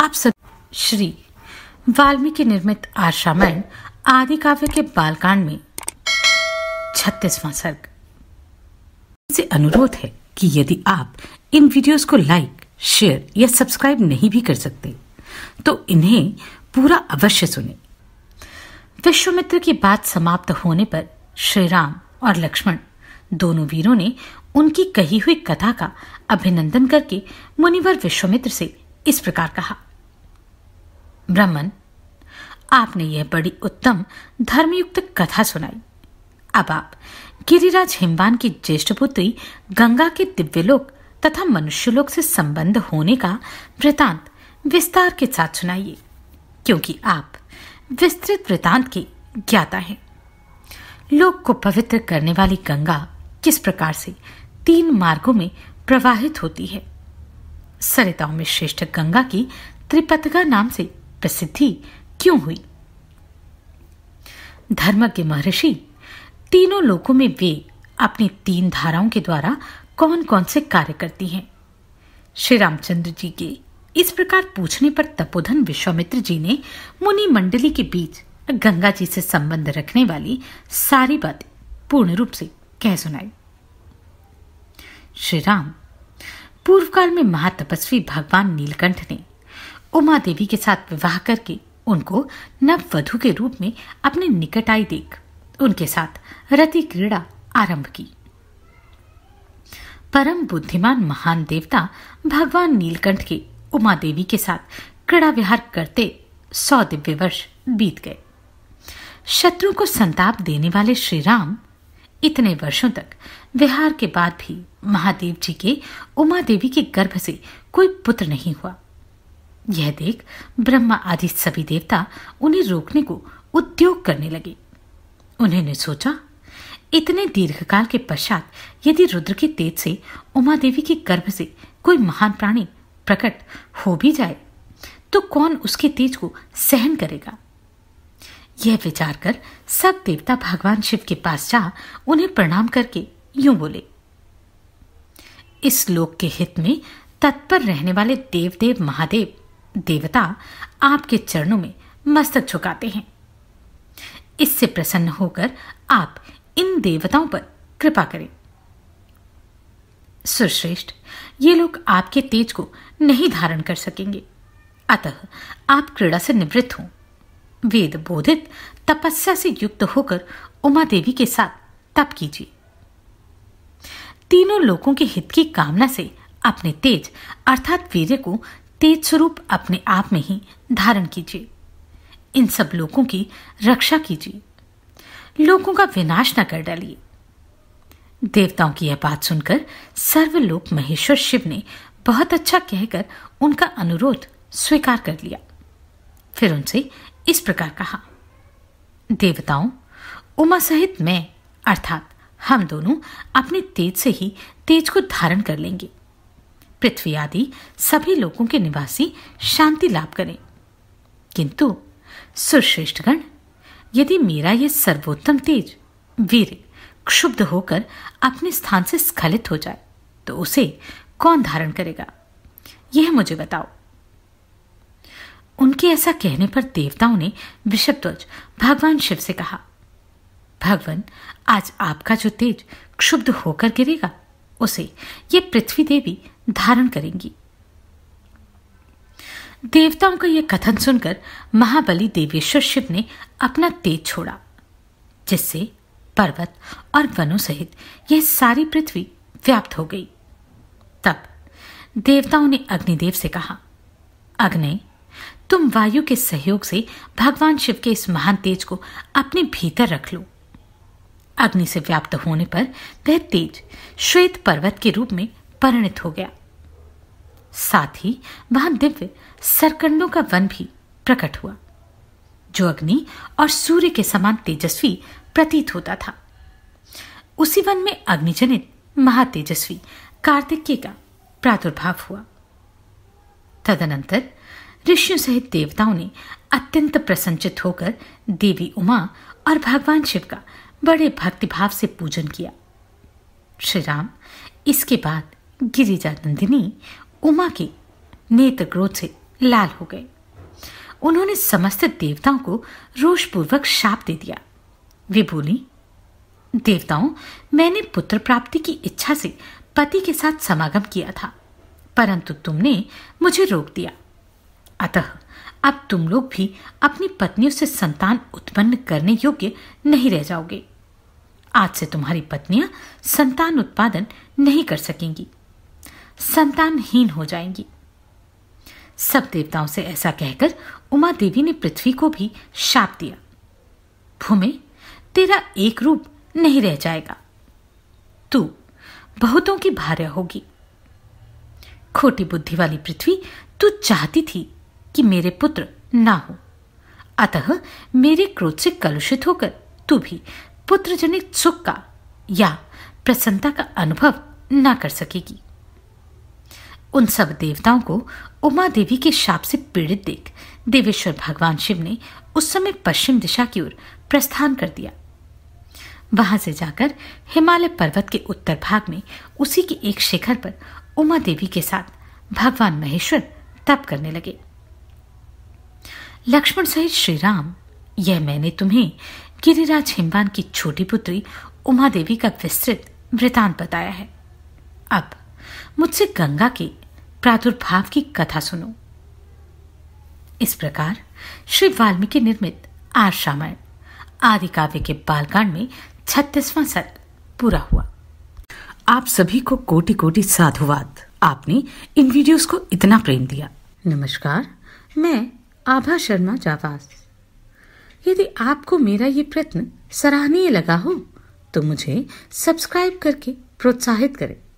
आप सब श्री वाल्मीकि निर्मित आशामायण आदि काव्य के बालकांड में छत्तीसवां सर्ग से अनुरोध है कि यदि आप इन वीडियोस को लाइक शेयर या सब्सक्राइब नहीं भी कर सकते तो इन्हें पूरा अवश्य सुने विश्वमित्र की बात समाप्त होने पर श्री राम और लक्ष्मण दोनों वीरों ने उनकी कही हुई कथा का अभिनंदन करके मुनिवर विश्वमित्र से इस प्रकार कहा ब्राह्मण आपने यह बड़ी उत्तम धर्मयुक्त कथा सुनाई अब आप गिरिराज हिमबान की ज्येष्ठ पुत्री गंगा के दिव्यलोक तथा मनुष्यलोक से संबंध होने का वृतांत विस्तार के साथ सुनाइए क्योंकि आप विस्तृत वृतांत के ज्ञाता हैं लोक को पवित्र करने वाली गंगा किस प्रकार से तीन मार्गों में प्रवाहित होती है सरिताओं में श्रेष्ठ गंगा की त्रिपथगा नाम से प्रसिद्धि क्यों हुई धर्म के महर्षि तीनों लोकों में वे अपनी तीन धाराओं के द्वारा कौन कौन से कार्य करती हैं श्री रामचंद्र जी के इस प्रकार पूछने पर तपोधन विश्वामित्र जी ने मुनि मंडली के बीच गंगा जी से संबंध रखने वाली सारी बातें पूर्ण रूप से कह सुनाई श्री राम पूर्व काल में महातपस्वी भगवान नीलकंठ ने उमा देवी के साथ विवाह करके उनको नववधु के रूप में अपने निकट आई देख उनके साथ रति क्रीड़ा आरंभ की परम बुद्धिमान महान देवता भगवान नीलकंठ के उमा देवी के साथ क्रीड़ा विहार करते सौ दिव्य वर्ष बीत गए शत्रु को संताप देने वाले श्री राम इतने वर्षों तक विहार के बाद भी महादेव जी के उमा देवी के गर्भ से कोई पुत्र नहीं हुआ यह देख ब्रह्मा आदि सभी देवता उन्हें रोकने को उद्योग करने लगे उन्होंने सोचा इतने दीर्घकाल के पश्चात यदि रुद्र के तेज से उमा देवी के गर्भ से कोई महान प्राणी प्रकट हो भी जाए तो कौन उसके तेज को सहन करेगा यह विचार कर सब देवता भगवान शिव के पास जा उन्हें प्रणाम करके यूं बोले इस लोक के हित में तत्पर रहने वाले देवदेव महादेव देवता आपके चरणों में मस्तक झुकाते हैं इससे प्रसन्न होकर आप इन देवताओं पर कृपा करें सुरश्रेष्ठ ये लोग आपके तेज को नहीं धारण कर सकेंगे अतः आप क्रीड़ा से निवृत्त हों वेद बोधित तपस्या से युक्त होकर उमा देवी के साथ तप कीजिए तीनों लोगों के हित की कामना से अपने तेज अर्थात वीर्य को तेज स्वरूप अपने आप में ही धारण कीजिए इन सब लोगों की रक्षा कीजिए लोगों का विनाश न कर डालिए देवताओं की यह बात सुनकर सर्वलोक महेश्वर शिव ने बहुत अच्छा कहकर उनका अनुरोध स्वीकार कर लिया फिर उनसे इस प्रकार कहा देवताओं उमा सहित मैं अर्थात हम दोनों अपने तेज से ही तेज को धारण कर लेंगे पृथ्वी आदि सभी लोगों के निवासी शांति लाभ करें किंतु गण यदि मेरा यह सर्वोत्तम तेज वीर क्षुब्ध होकर अपने स्थान से स्खलित हो जाए तो उसे कौन धारण करेगा यह मुझे बताओ उनके ऐसा कहने पर देवताओं ने विषभध्वज भगवान शिव से कहा भगवान आज आपका जो तेज क्षुब्ध होकर गिरेगा उसे ये पृथ्वी देवी धारण करेंगी देवताओं का यह कथन सुनकर महाबली देवेश्वर शिव ने अपना तेज छोड़ा जिससे पर्वत और वनों सहित यह सारी पृथ्वी व्याप्त हो गई तब देवताओं ने अग्निदेव से कहा अग्नि तुम वायु के सहयोग से भगवान शिव के इस महान तेज को अपने भीतर रख लो अग्नि से व्याप्त होने पर वह तेज श्वेत पर्वत के रूप में परिणित हो गया साथ ही वहां दिव्य सरकंडों का वन भी प्रकट हुआ जो अग्नि और सूर्य के समान तेजस्वी प्रतीत होता था उसी वन में अग्निजनित महातेजस्वी कार्तिकेय का प्रादुर्भाव हुआ तदनंतर ऋषियों सहित देवताओं ने अत्यंत प्रसन्नचित होकर देवी उमा और भगवान शिव का बड़े भक्तिभाव से पूजन किया श्री राम इसके बाद गिरिजा नंदिनी उमा के नेत्र क्रोध से लाल हो गए उन्होंने समस्त देवताओं को रोषपूर्वक शाप दे दिया वे बोली देवताओं मैंने पुत्र प्राप्ति की इच्छा से पति के साथ समागम किया था परंतु तुमने मुझे रोक दिया अतः अब तुम लोग भी अपनी पत्नियों से संतान उत्पन्न करने योग्य नहीं रह जाओगे आज से तुम्हारी पत्नियां संतान उत्पादन नहीं कर सकेंगी संतानहीन हो जाएंगी सब देवताओं से ऐसा कहकर उमा देवी ने पृथ्वी को भी शाप दिया भूमि तेरा एक रूप नहीं रह जाएगा तू बहुतों की भार्य होगी खोटी बुद्धि वाली पृथ्वी तू चाहती थी कि मेरे पुत्र ना हो अतः मेरे क्रोध से कलुषित होकर तू भी जनित सुख का या प्रसन्नता का अनुभव न कर सकेगी उन सब देवताओं को उमा देवी के शाप से पीड़ित देख देवेश्वर भगवान शिव ने उस समय पश्चिम दिशा की ओर प्रस्थान कर दिया वहां से जाकर हिमालय पर्वत के उत्तर भाग में उसी के एक शिखर पर उमा देवी के साथ भगवान महेश्वर तप करने लगे लक्ष्मण सहित श्री राम यह मैंने तुम्हें गिरिराज हिमवान की छोटी पुत्री उमा देवी का विस्तृत वृतांत बताया है अब मुझसे गंगा के प्रादुर्भाव की कथा सुनो इस प्रकार श्री वाल्मीकि निर्मित आर्षामायण आदि काव्य के बालकांड में छत्तीसवां सत्र पूरा हुआ आप सभी को कोटि कोटि साधुवाद आपने इन वीडियोस को इतना प्रेम दिया नमस्कार मैं आभा शर्मा जावास यदि आपको मेरा ये प्रयत्न सराहनीय लगा हो तो मुझे सब्सक्राइब करके प्रोत्साहित करें